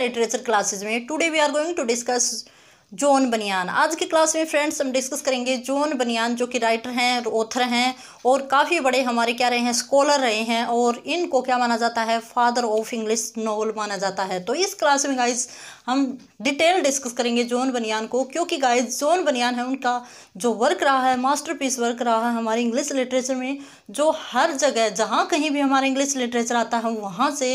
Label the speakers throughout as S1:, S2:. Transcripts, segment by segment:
S1: literature classes में today we are going to discuss John Bunyan आज की class में फ्रेंड्स हम डिस्कस करेंगे जॉन बनियान जो कि राइटर हैं ऑथर हैं और काफ़ी बड़े हमारे क्या रहे हैं स्कॉलर रहे हैं और इनको क्या माना जाता है फादर ऑफ इंग्लिश नॉवल माना जाता है तो इस क्लास में गाइज हम डिटेल डिस्कस करेंगे जॉन बनियान को क्योंकि गाइज जॉन बनियान है उनका जो वर्क रहा है मास्टर वर्क रहा है हमारे इंग्लिश लिटरेचर में जो हर जगह जहाँ कहीं भी हमारा इंग्लिश लिटरेचर आता है वहाँ से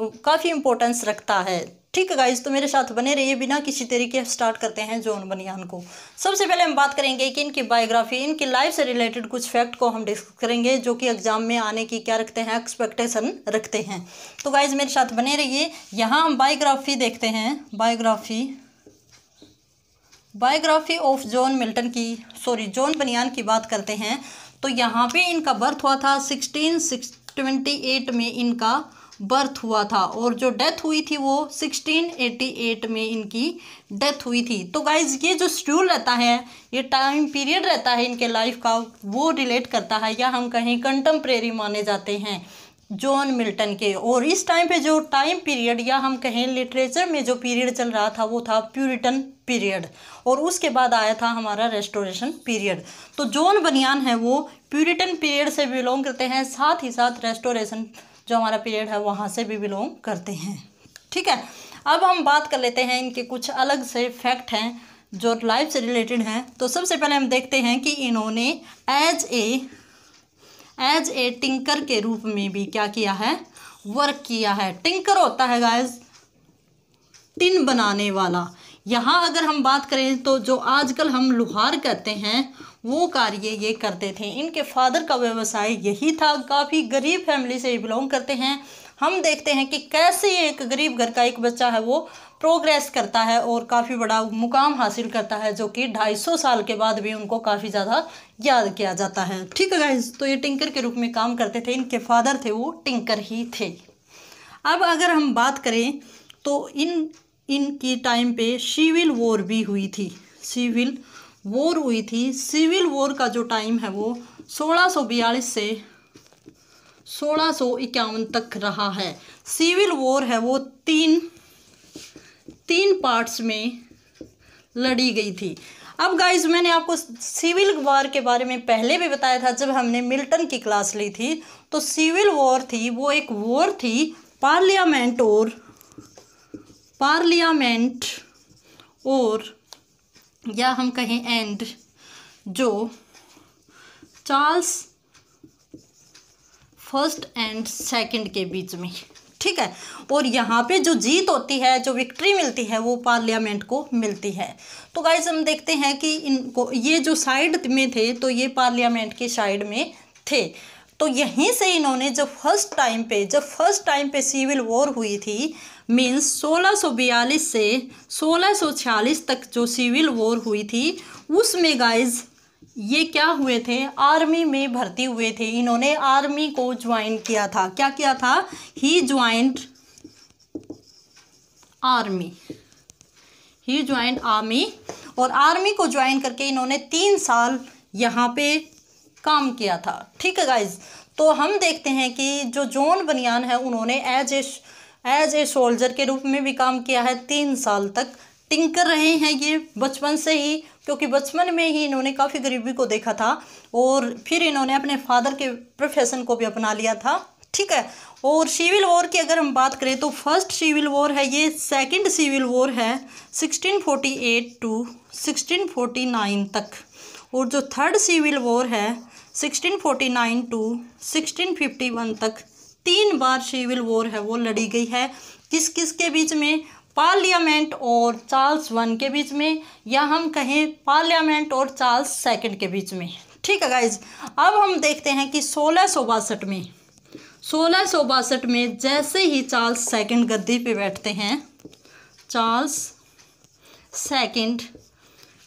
S1: काफ़ी इंपॉर्टेंस रखता है ठीक है गाइज तो मेरे साथ बने रहिए बिना किसी तरीके स्टार्ट करते हैं जोन बनियान को सबसे पहले हम बात करेंगे कि इनकी बायोग्राफी इनकी लाइफ से रिलेटेड कुछ फैक्ट को हम डिस्कस करेंगे जो कि एग्जाम में आने की क्या रखते हैं एक्सपेक्टेशन रखते हैं तो गाइज मेरे साथ बने रहिए यहाँ हम बायोग्राफी देखते हैं biography biography of John Milton की सॉरी जॉन बनियान की बात करते हैं तो यहाँ पे इनका बर्थ हुआ था सिक्सटीन सिक्स ट्वेंटी एट में इनका बर्थ हुआ था और जो डेथ हुई थी वो 1688 में इनकी डेथ हुई थी तो गाइज ये जो शेड्यूल रहता है ये टाइम पीरियड रहता है इनके लाइफ का वो रिलेट करता है या हम कहें कंटम्प्रेरी माने जाते हैं जॉन मिल्टन के और इस टाइम पे जो टाइम पीरियड या हम कहें लिटरेचर में जो पीरियड चल रहा था वो था प्यूरिटन पीरियड और उसके बाद आया था हमारा रेस्टोरेशन पीरियड तो जॉन बनियान है वो प्यूरिटन पीरियड से बिलोंग करते हैं साथ ही साथ रेस्टोरेशन जो हमारा पीरियड है वहाँ से भी बिलोंग करते हैं ठीक है अब हम बात कर लेते हैं इनके कुछ अलग से फैक्ट हैं जो लाइफ से रिलेटेड हैं तो सबसे पहले हम देखते हैं कि इन्होंने as a as a tinker के रूप में भी क्या किया है वर्क किया है टिंकर होता है गाइस टिन बनाने वाला यहाँ अगर हम बात करें तो जो आजकल हम लुहार करते हैं वो कार्य ये करते थे इनके फादर का व्यवसाय यही था काफ़ी गरीब फैमिली से बिलोंग करते हैं हम देखते हैं कि कैसे एक गरीब घर का एक बच्चा है वो प्रोग्रेस करता है और काफ़ी बड़ा मुकाम हासिल करता है जो कि 250 साल के बाद भी उनको काफ़ी ज़्यादा याद किया जाता है ठीक है गाइज तो ये टिंकर के रूप में काम करते थे इनके फादर थे वो टिंकर ही थे अब अगर हम बात करें तो इन इनके टाइम पे सिविल वॉर भी हुई थी सिविल वॉर हुई थी सिविल वॉर का जो टाइम है वो 1642 से सोलह तक रहा है सिविल वॉर है वो तीन तीन पार्ट्स में लड़ी गई थी अब गाइज मैंने आपको सिविल वॉर के बारे में पहले भी बताया था जब हमने मिल्टन की क्लास ली थी तो सिविल वॉर थी वो एक वॉर थी पार्लियामेंट और पार्लियामेंट और या हम कहें एंड जो चार्ल्स फर्स्ट एंड सेकंड के बीच में ठीक है और यहाँ पे जो जीत होती है जो विक्ट्री मिलती है वो पार्लियामेंट को मिलती है तो गाइज हम देखते हैं कि इनको ये जो साइड में थे तो ये पार्लियामेंट के साइड में थे तो यहीं से इन्होंने जब फर्स्ट टाइम पे जब फर्स्ट टाइम पे सिविल वॉर हुई थी मीन्स 1642 से 1646 तक जो सिविल वॉर हुई थी उसमें गाइज ये क्या हुए थे आर्मी में भर्ती हुए थे इन्होंने आर्मी को ज्वाइन किया था क्या किया था he joined army he joined army और आर्मी को ज्वाइन करके इन्होंने तीन साल यहाँ पे काम किया था ठीक है गाइज तो हम देखते हैं कि जो जॉन बनियान है उन्होंने as a as a soldier के रूप में भी काम किया है तीन साल तक टिंकर रहे हैं ये बचपन से ही क्योंकि बचपन में ही इन्होंने काफ़ी गरीबी को देखा था और फिर इन्होंने अपने फादर के प्रोफेशन को भी अपना लिया था ठीक है और सिविल वॉर की अगर हम बात करें तो फर्स्ट सिविल वॉर है ये सेकंड सिविल वॉर है 1648 टू 1649 तक और जो थर्ड सिविल वॉर है 1649 टू 1651 तक तीन बार सिविल वॉर है वो लड़ी गई है किस किस के बीच में पार्लियामेंट और चार्ल्स वन के बीच में या हम कहें पार्लियामेंट और चार्ल्स सेकंड के बीच में ठीक है गाइज अब हम देखते हैं कि सोलह में सोलह में जैसे ही चार्ल्स सेकंड गद्दी पे बैठते हैं चार्ल्स सेकंड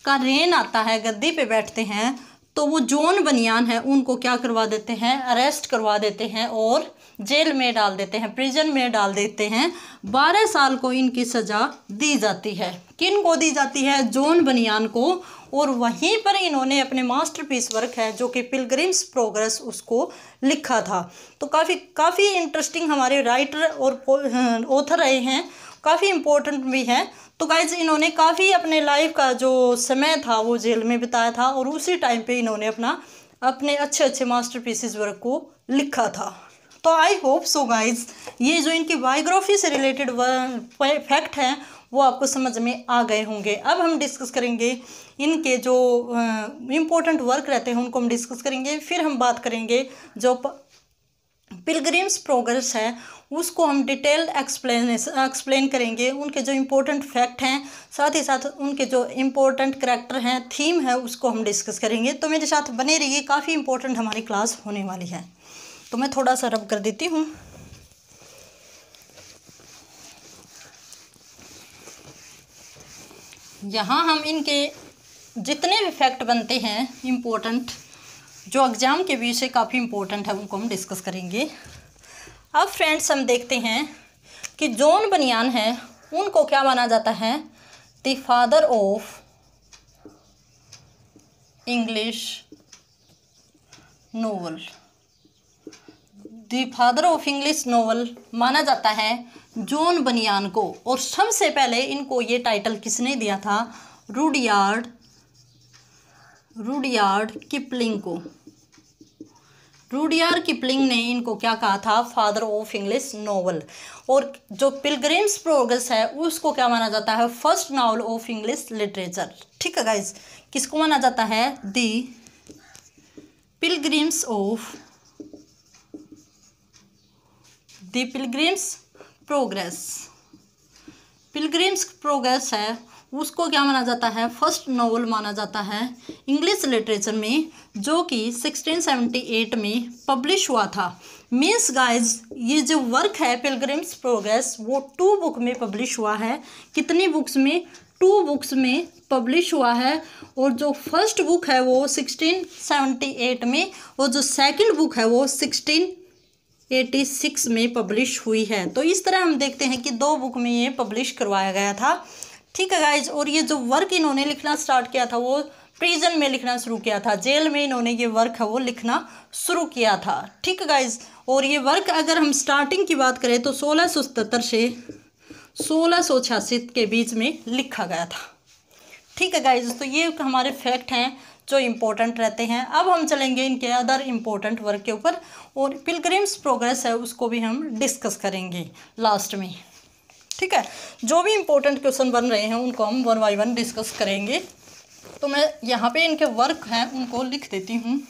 S1: का रेन आता है गद्दी पे बैठते हैं तो वो जोन बनियान है उनको क्या करवा देते हैं अरेस्ट करवा देते हैं और जेल में डाल देते हैं प्रिजन में डाल देते हैं बारह साल को इनकी सज़ा दी जाती है किन को दी जाती है जोन बनियान को और वहीं पर इन्होंने अपने मास्टरपीस वर्क है जो कि पिलग्रिम्स प्रोग्रेस उसको लिखा था तो काफ़ी काफ़ी इंटरेस्टिंग हमारे राइटर और ऑथर रहे हैं काफ़ी इम्पोर्टेंट भी हैं तो गाइज इन्होंने काफ़ी अपने लाइफ का जो समय था वो जेल में बिताया था और उसी टाइम पे इन्होंने अपना अपने अच्छे अच्छे मास्टर पीसीज वर्क को लिखा था तो आई होप सो गाइज ये जो इनकी बायोग्राफी से रिलेटेड फैक्ट हैं वो आपको समझ में आ गए होंगे अब हम डिस्कस करेंगे इनके जो इम्पोर्टेंट वर्क रहते हैं उनको हम डिस्कस करेंगे फिर हम बात करेंगे जो पिलग्रिम्स प्रोग्रेस है उसको हम डिटेल एक्सप्लेनेशन एक्सप्लेन करेंगे उनके जो इम्पोर्टेंट फैक्ट हैं साथ ही साथ उनके जो इम्पोर्टेंट करेक्टर हैं थीम है उसको हम डिस्कस करेंगे तो मेरे साथ बने रहिए काफ़ी इम्पोर्टेंट हमारी क्लास होने वाली है तो मैं थोड़ा सा रब कर देती हूँ यहाँ हम इनके जितने भी फैक्ट बनते हैं इम्पोर्टेंट जो एग्ज़ाम के व्यू से काफ़ी इम्पोर्टेंट है उनको हम डिस्कस करेंगे अब फ्रेंड्स हम देखते हैं कि जॉन बनियान है उनको क्या माना जाता है the father of English novel the father of English novel माना जाता है जॉन बनियान को और सबसे पहले इनको ये टाइटल किसने दिया था रूडयार्ड रूडयार्ड किपलिंग को रूडियार किपलिंग ने इनको क्या कहा था फादर ऑफ इंग्लिश नॉवल और जो पिलग्रिम्स प्रोग्रेस है उसको क्या माना जाता है first novel of English literature ठीक है गाइज किसको माना जाता है the Pilgrim's of Pilgrim's Progress Pilgrim's Progress है उसको क्या माना जाता है फर्स्ट नावल माना जाता है इंग्लिश लिटरेचर में जो कि 1678 में पब्लिश हुआ था मीन्स गाइज ये जो वर्क है पिलग्रिम्स प्रोग्रेस वो टू बुक में पब्लिश हुआ है कितनी बुक्स में टू बुक्स में पब्लिश हुआ है और जो फर्स्ट बुक है वो 1678 में और जो सेकंड बुक है वो 1686 में पब्लिश हुई है तो इस तरह हम देखते हैं कि दो बुक में ये पब्लिश करवाया गया था ठीक है गाइज और ये जो वर्क इन्होंने लिखना स्टार्ट किया था वो प्रिजन में लिखना शुरू किया था जेल में इन्होंने ये वर्क है वो लिखना शुरू किया था ठीक है गाइज और ये वर्क अगर हम स्टार्टिंग की बात करें तो सोलह से सोलह के बीच में लिखा गया था ठीक है गाइज तो ये हमारे फैक्ट हैं जो इम्पोर्टेंट रहते हैं अब हम चलेंगे इनके अदर इम्पोर्टेंट वर्क के ऊपर और पिलग्रिम्स प्रोग्रेस है उसको भी हम डिस्कस करेंगे लास्ट में ठीक है जो भी इम्पोर्टेंट क्वेश्चन बन रहे हैं उनको हम वन बाई वन डिस्कस करेंगे तो मैं यहाँ पे इनके वर्क हैं उनको लिख देती हूँ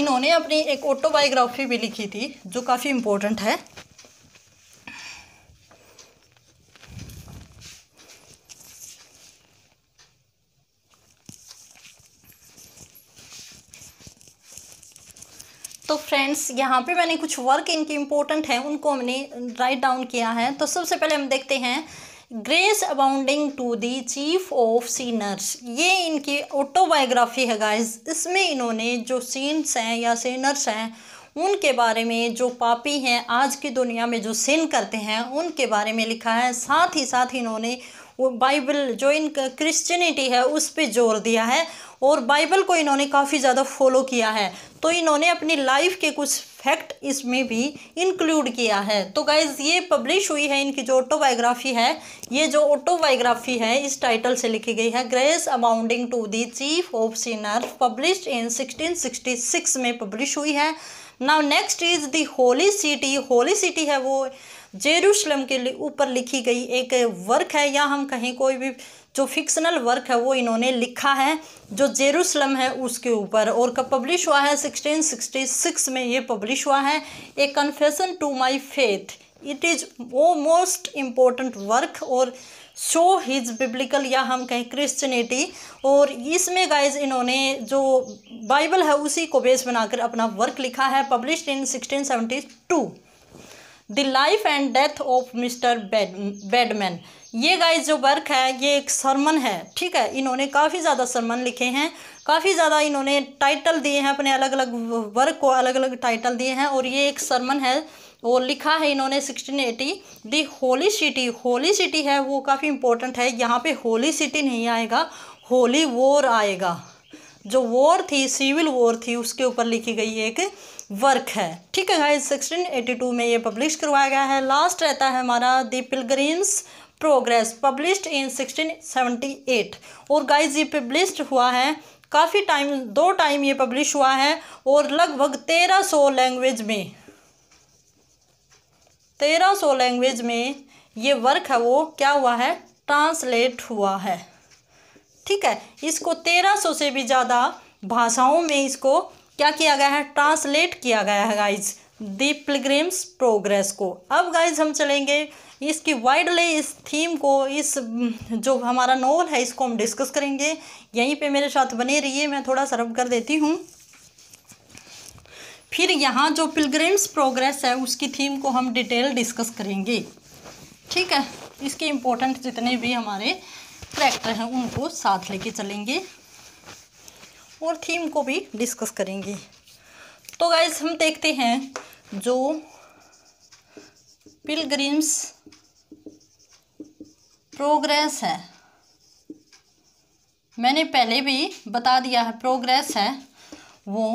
S1: इन्होंने अपनी एक ऑटोबायोग्राफी भी लिखी थी जो काफ़ी इम्पोर्टेंट है तो फ्रेंड्स यहाँ पे मैंने कुछ वर्क इनके इम्पोर्टेंट हैं उनको हमने राइट डाउन किया है तो सबसे पहले हम देखते हैं Grace Abounding to the Chief of Sinners ये इनकी ऑटोबायोग्राफी है गाइस इसमें इन्होंने जो सीन्स हैं या सीनर्स हैं उनके बारे में जो पापी हैं आज की दुनिया में जो सिन करते हैं उनके बारे में लिखा है साथ ही साथ इन्होंने वो बाइबल जो इनका क्रिश्चियनिटी है उस पर जोर दिया है और बाइबल को इन्होंने काफ़ी ज़्यादा फॉलो किया है तो इन्होंने अपनी लाइफ के कुछ फैक्ट इसमें भी इंक्लूड किया है तो गाइज़ ये पब्लिश हुई है इनकी जो ऑटोबायोग्राफी है ये जो ऑटोबायोग्राफी है इस टाइटल से लिखी गई है Grace Abounding to the Chief of Sinner publish in 1666 में पब्लिश हुई है now next is the Holy City Holy City है वो जेरूशलम के ऊपर लिखी गई एक वर्क है या हम कहें कोई भी जो फिक्शनल वर्क है वो इन्होंने लिखा है जो जेरूशलम है उसके ऊपर और कब पब्लिश हुआ है 1666 में ये पब्लिश हुआ है a confession to my faith it is वो मोस्ट इम्पोर्टेंट वर्क और शो हिज बिब्लिकल या हम कहें क्रिश्चनिटी और इसमें गाइज इन्होंने जो बाइबल है उसी को बेस बनाकर अपना वर्क लिखा है publish in sixteen seventy two the life and death of Mr Badman ये गाइस जो वर्क है ये एक सरमन है ठीक है इन्होंने काफ़ी ज़्यादा सरमन लिखे हैं काफ़ी ज़्यादा इन्होंने टाइटल दिए हैं अपने अलग अलग वर्क को अलग अलग टाइटल दिए हैं और ये एक सरमन है और लिखा है इन्होंने sixteen eighty the Holy City Holy City है वो काफ़ी इंपॉर्टेंट है यहाँ पे होली सिटी नहीं आएगा होली वॉर आएगा जो वॉर थी सिविल वॉर थी उसके ऊपर लिखी गई एक वर्क है ठीक है गाइस 1682 में ये पब्लिश करवाया गया है लास्ट रहता है हमारा the Pilgrim's Progress published in 1678 और गाइस ये पब्लिश्ड हुआ है काफ़ी टाइम दो टाइम ये पब्लिश हुआ है और लगभग तेरह सौ लैंग्वेज में तेरह सौ लैंग्वेज में ये वर्क है वो क्या हुआ है ट्रांसलेट हुआ है ठीक है इसको तेरह सौ से भी ज़्यादा भाषाओं में इसको क्या किया गया है ट्रांसलेट किया गया है गाइज दी प्लग्रेम्स प्रोग्रेस को अब गाइज हम चलेंगे इसकी वाइडली इस थीम को इस हम्म, जो हमारा नॉवल है इसको हम डिस्कस करेंगे यहीं पे मेरे साथ बने रहिए मैं थोड़ा सरब कर देती हूँ फिर यहाँ जो पिलग्रेम्स प्रोग्रेस है उसकी थीम को हम डिटेल डिस्कस करेंगे ठीक है इसके इम्पोर्टेंट जितने भी हमारे करेक्टर हैं उनको साथ लेके चलेंगे और थीम को भी डिस्कस करेंगे तो गाइज हम देखते हैं जो पिलग्रीम्स प्रोग्रेस है मैंने पहले भी बता दिया है प्रोग्रेस है वो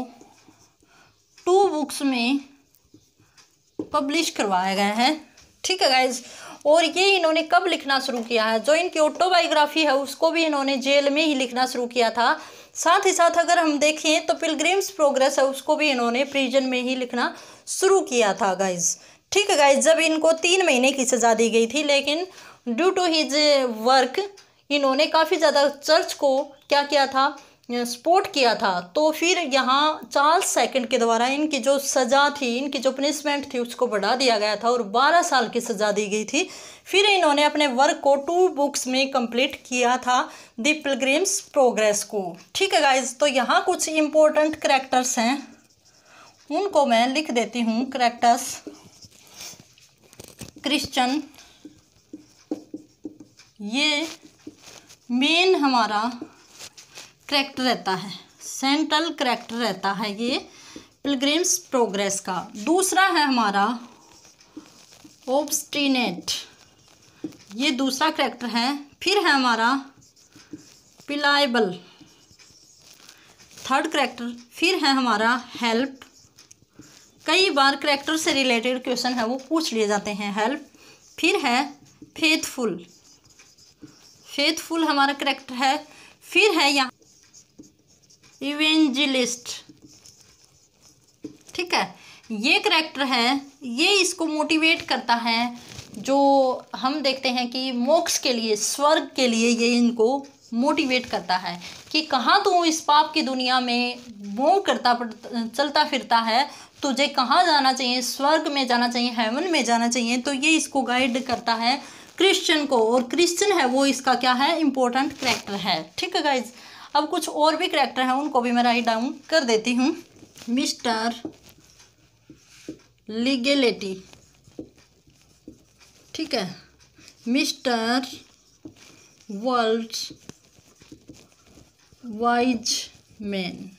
S1: टू बुक्स में पब्लिश करवाया गया है ठीक है गाइज और ये इन्होंने कब लिखना शुरू किया है जो इनकी ऑटोबायोग्राफी है उसको भी इन्होंने जेल में ही लिखना शुरू किया था साथ ही साथ अगर हम देखें तो पिलग्रिम्स प्रोग्रेस है उसको भी इन्होंने प्रिजन में ही लिखना शुरू किया था गाइज ठीक है गाइज जब इनको तीन महीने की सज़ा दी गई थी लेकिन ड्यू टू हिज वर्क इन्होंने काफ़ी ज़्यादा चर्च को क्या किया था सपोर्ट किया था तो फिर यहाँ चार्ल्स सेकंड के द्वारा इनकी जो सज़ा थी इनकी जो पनिशमेंट थी उसको बढ़ा दिया गया था और 12 साल की सज़ा दी गई थी फिर इन्होंने अपने वर्क को टू बुक्स में कंप्लीट किया था द प्रोग्रेस को ठीक है गाइज तो यहाँ कुछ इम्पोर्टेंट करेक्टर्स हैं उनको मैं लिख देती हूँ करेक्टर्स क्रिश्चन ये मेन हमारा करेक्ट रहता है सेंट्रल करेक्ट रहता है ये पिलग्रिम्स प्रोग्रेस का दूसरा है हमारा ओब्स्टिनेट ये दूसरा करेक्टर है फिर है हमारा पिलाइबल थर्ड करेक्टर फिर है हमारा हेल्प कई बार करेक्टर से रिलेटेड क्वेश्चन है वो पूछ लिए जाते हैं हेल्प फिर है फेथफुल फेथफुल हमारा करेक्टर है फिर है यहाँ इवेंजिलिस्ट ठीक है ये करेक्टर है ये इसको मोटिवेट करता है जो हम देखते हैं कि मोक्ष के लिए स्वर्ग के लिए ये इनको मोटिवेट करता है कि कहाँ तू इस पाप की दुनिया में वो करता चलता फिरता है तुझे कहाँ जाना चाहिए स्वर्ग में जाना चाहिए हेवन में जाना चाहिए तो ये इसको गाइड करता है क्रिश्चियन को और क्रिश्चियन है वो इसका क्या है इम्पोर्टेंट करेक्टर है ठीक है गाइज अब कुछ और भी करेक्टर हैं उनको भी मैं राइट डाउन कर देती हूँ मिस्टर लीगेलेटी ठीक है मिस्टर वर्ल्ड वाइज मैन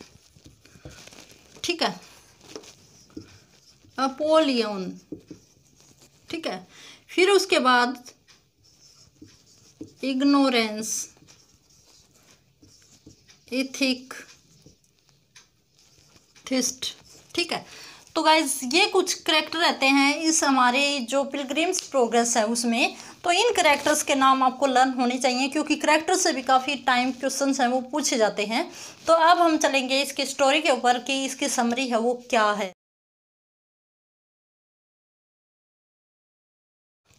S1: ठीक है अपोलियन ठीक है फिर उसके बाद इग्नोरेंस इथिक थिस्ट ठीक है तो गाइज ये कुछ करेक्टर रहते हैं इस हमारे जो पिलग्रिम्स प्रोग्रेस है उसमें तो इन करेक्टर्स के नाम आपको लर्न होने चाहिए क्योंकि करेक्टर से भी काफ़ी टाइम क्वेश्चन हैं वो पूछे जाते हैं तो अब हम चलेंगे इसके स्टोरी के ऊपर कि इसकी समरी है वो क्या है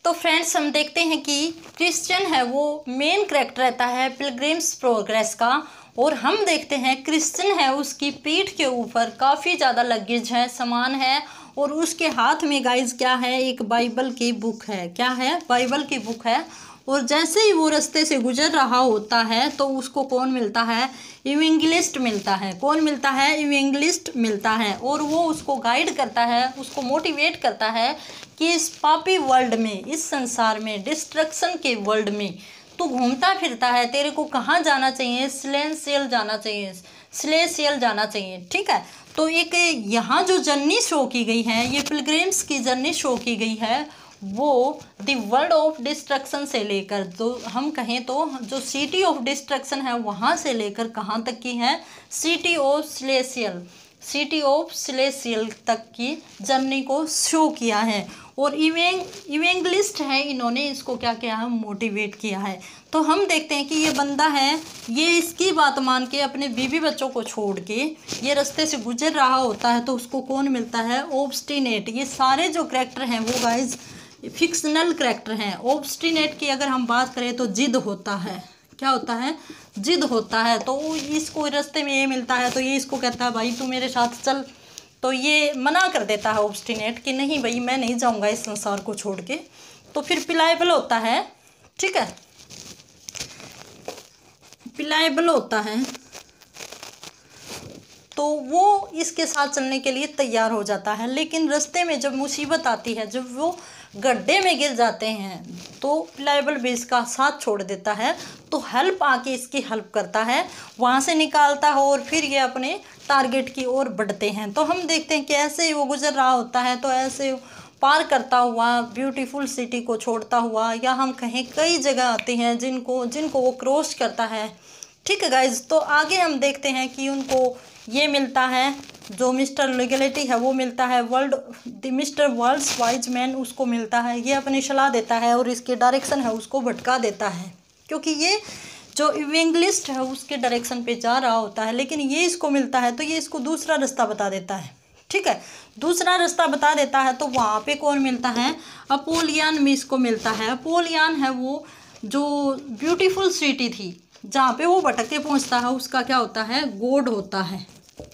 S1: तो फ्रेंड्स हम देखते हैं कि क्रिश्चियन है वो मेन करेक्टर रहता है पिलग्रिम्स प्रोग्रेस का और हम देखते हैं क्रिश्चन है उसकी पीठ के ऊपर काफ़ी ज़्यादा लगेज है सामान है और उसके हाथ में गाइज क्या है एक बाइबल की बुक है क्या है बाइबल की बुक है और जैसे ही वो रास्ते से गुजर रहा होता है तो उसको कौन मिलता है इवेंगलिस्ट मिलता है कौन मिलता है इवेंगलिस्ट मिलता है और वो उसको गाइड करता है उसको मोटिवेट करता है कि इस पापी वर्ल्ड में इस संसार में डिस्ट्रक्शन के वर्ल्ड में तू घूमता फिरता है तेरे को कहाँ जाना चाहिए सेल जाना चाहिए स्लेसियल जाना चाहिए ठीक है तो एक यहाँ जो जर्नी शो की गई है ये पिलग्रेम्स की जर्नी शो की गई है वो द वर्ल्ड ऑफ डिस्ट्रक्शन से लेकर जो तो हम कहें तो जो सिटी ऑफ डिस्ट्रक्शन है वहाँ से लेकर कहाँ तक की है city of celestial city of celestial तक की जर्नी को शो किया है और इवेंग इवेंगलिस्ट है इन्होंने इसको क्या किया है मोटिवेट किया है तो हम देखते हैं कि ये बंदा है ये इसकी बात मान के अपने बीवी बच्चों को छोड़ के ये रस्ते से गुजर रहा होता है तो उसको कौन मिलता है ओब्स्टिनेट ये सारे जो करेक्टर हैं वो गाइज फिक्सनल करेक्टर हैं ओब्स्टिनेट की अगर हम बात करें तो जिद होता है क्या होता है जिद होता है तो इसको रस्ते में ये मिलता है तो ये इसको कहता है भाई तू मेरे साथ चल तो ये मना कर देता है ऑब्सटिनेट कि नहीं भाई मैं नहीं जाऊंगा इस संसार को छोड़ के तो फिर पिलाएबल होता है ठीक है पिलाएबल होता है तो वो इसके साथ चलने के लिए तैयार हो जाता है लेकिन रास्ते में जब मुसीबत आती है जब वो गड्ढे में गिर जाते हैं तो पिलाएबल भी इसका साथ छोड़ देता है तो हेल्प आके इसकी हेल्प करता है वहाँ से निकालता है और फिर ये अपने टारगेट की ओर बढ़ते हैं तो हम देखते हैं कि ऐसे ही वो गुजर रहा होता है तो ऐसे पार करता हुआ ब्यूटीफुल सिटी को छोड़ता हुआ या हम कहें कई जगह आती हैं जिनको जिनको वो क्रॉस करता है ठीक है गाइज तो आगे हम देखते हैं कि उनको ये मिलता है जो मिस्टर लीगलिटी है वो मिलता है world the Mr world's wise man उसको मिलता है ये अपनी सलाह देता है और इसके डायरेक्शन है उसको भटका देता है क्योंकि ये जो इवेंगलिस्ट है उसके डायरेक्शन पे जा रहा होता है लेकिन ये इसको मिलता है तो ये इसको दूसरा रास्ता बता देता है ठीक है दूसरा रास्ता बता देता है तो वहाँ पे कौन मिलता है अपोलियन में इसको मिलता है अपोलियन है वो जो ब्यूटीफुल सिटी थी जहाँ पे वो भटक के पहुँचता है उसका क्या होता है गोड होता है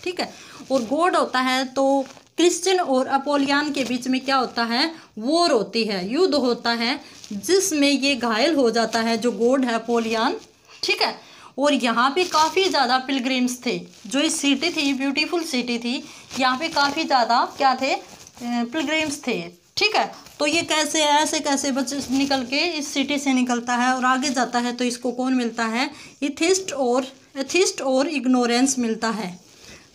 S1: ठीक है और गोड होता है तो क्रिश्चियन और अपोलियन के बीच में क्या होता है वोर होती है युद्ध होता है जिसमें ये घायल हो जाता है जो गोड है अपोलियन ठीक है और यहाँ पे काफ़ी ज़्यादा पिलग्रिम्स थे जो इस सिटी थी ब्यूटीफुल सिटी थी यहाँ पे काफ़ी ज़्यादा क्या थे पिलग्रिम्स थे ठीक है तो ये कैसे ऐसे कैसे बच निकल के इस सिटी से निकलता है और आगे जाता है तो इसको कौन मिलता है इथिस्ट और एथिस्ट और इग्नोरेंस मिलता है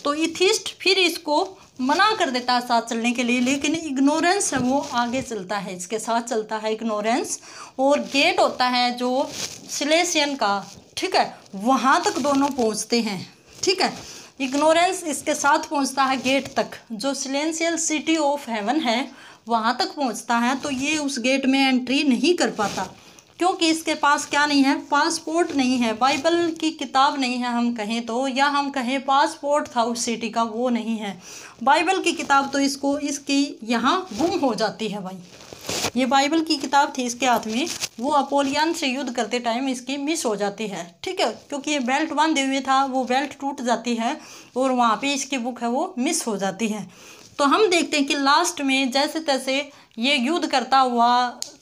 S1: तो इथिस्ट फिर इसको मना कर देता है साथ चलने के लिए लेकिन इग्नोरेंस है वो आगे चलता है इसके साथ चलता है इग्नोरेंस और गेट होता है जो सिलेशियन का ठीक है वहाँ तक दोनों पहुँचते हैं ठीक है इग्नोरेंस इसके साथ पहुँचता है गेट तक जो सिलेंशियल सिटी ऑफ हेवन है वहाँ तक पहुँचता है तो ये उस गेट में एंट्री नहीं कर पाता क्योंकि इसके पास क्या नहीं है पासपोर्ट नहीं है बाइबल की किताब नहीं है हम कहें तो या हम कहें पासपोर्ट था उस सिटी का वो नहीं है बाइबल की किताब तो इसको इसकी यहाँ गुम हो जाती है भाई ये बाइबल की किताब थी इसके हाथ में वो अपोलियन से युद्ध करते टाइम इसकी मिस हो जाती है ठीक है क्योंकि ये बेल्ट बांधे हुए था वो बेल्ट टूट जाती है और वहाँ पे इसकी बुक है वो मिस हो जाती है तो हम देखते हैं कि लास्ट में जैसे तैसे ये युद्ध करता हुआ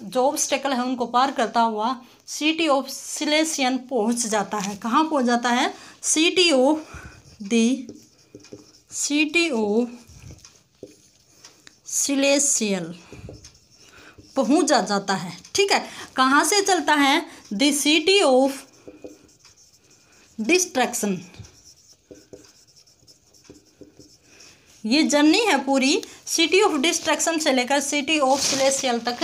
S1: जो ऑब्स्टेकल है उनको पार करता हुआ सिटी ऑफ सिलेसियन पहुंच जाता है कहाँ पहुंच जाता है city of the city of celestial जा जाता है ठीक है कहाँ से चलता है द सिटी ऑफ डिस्ट्रैक्शन ये जर्नी है पूरी सिटी ऑफ डिस्ट्रक्शन से लेकर सिटी ऑफ सिलेसियल तक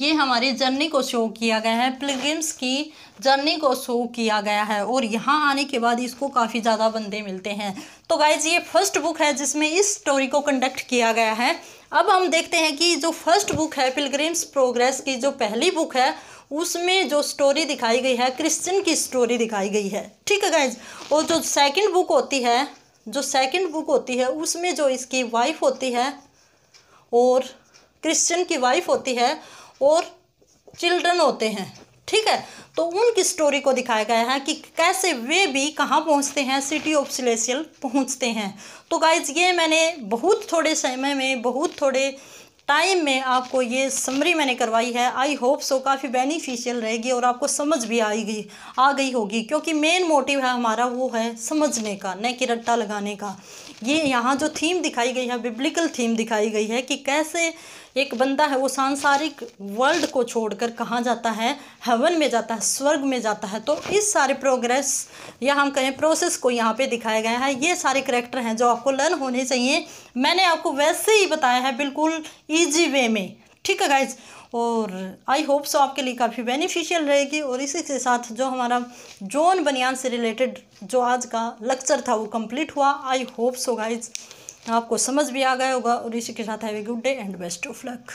S1: ये हमारी जर्नी को शो किया गया है प्लिग्रिम्स की जर्नी को शो किया गया है और यहाँ आने के बाद इसको काफ़ी ज़्यादा बंदे मिलते हैं तो गाइज ये फर्स्ट बुक है जिसमें इस स्टोरी को कंडक्ट किया गया है अब हम देखते हैं कि जो फर्स्ट बुक है पिलग्रिम्स प्रोग्रेस की जो पहली बुक है उसमें जो स्टोरी दिखाई गई है क्रिश्चियन की स्टोरी दिखाई गई है ठीक है गाइज और जो सेकंड बुक होती है जो सेकंड बुक होती है उसमें जो इसकी वाइफ होती है और क्रिश्चियन की वाइफ होती है और चिल्ड्रन होते हैं ठीक है तो उनकी स्टोरी को दिखाया गया है कि कैसे वे भी कहाँ पहुँचते हैं सिटी ऑफ सिलेसियल पहुँचते हैं तो गाइज ये मैंने बहुत थोड़े समय में बहुत थोड़े टाइम में आपको ये समरी मैंने करवाई है आई होप सो काफ़ी बेनिफिशियल रहेगी और आपको समझ भी आएगी आ गई होगी क्योंकि मेन मोटिव है हमारा वो है समझने का न कि रट्टा लगाने का ये यहाँ जो थीम दिखाई गई है बिब्लिकल थीम दिखाई गई है कि कैसे एक बंदा है वो सांसारिक वर्ल्ड को छोड़कर कहाँ जाता है हवन में जाता है स्वर्ग में जाता है तो इस सारे प्रोग्रेस या हम कहें प्रोसेस को यहाँ पे दिखाया गया है ये सारे करेक्टर हैं जो आपको लर्न होने चाहिए मैंने आपको वैसे ही बताया है बिल्कुल ईजी वे में ठीक है गाइज और आई होप सो आपके लिए काफ़ी बेनिफिशियल रहेगी और इसी के साथ जो हमारा जोन बनियान से रिलेटेड जो आज का लेक्चर था वो कंप्लीट हुआ आई होप सो गाइज आपको समझ भी आ गया होगा और इसी के साथ have a good day and best of luck